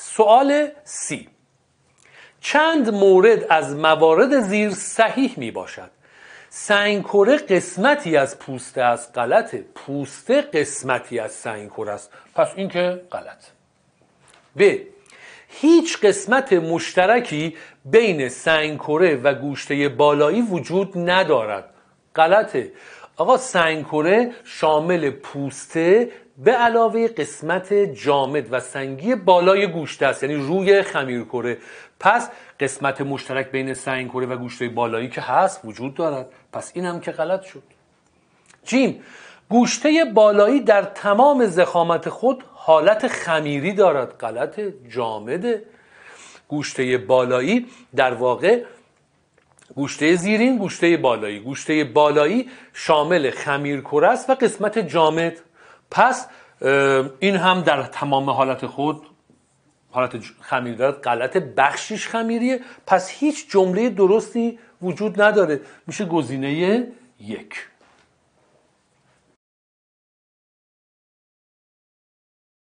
سوال سی چند مورد از موارد زیر صحیح می باشد سنگکره قسمتی از پوسته از غلط پوسته قسمتی از سنگکره است پس این که غلط ب هیچ قسمت مشترکی بین سنگکره و گوشته بالایی وجود ندارد غلطه آقا سنگکره شامل پوسته به علاوه قسمت جامد و سنگی بالای گوشت است یعنی روی خمیرکره پس قسمت مشترک بین سنگ کره و گوشت بالایی که هست وجود دارد پس این هم که غلط شد جیم گوشته بالایی در تمام زخامت خود حالت خمیری دارد غلط جامده گوشته بالایی در واقع گوشته زیرین گوشته بالایی گوشته بالایی شامل خمیر است و قسمت جامد پس این هم در تمام حالت خود حالت خمیر دارد غلط بخشیش خمیریه پس هیچ جمله درستی وجود نداره میشه گزینه یک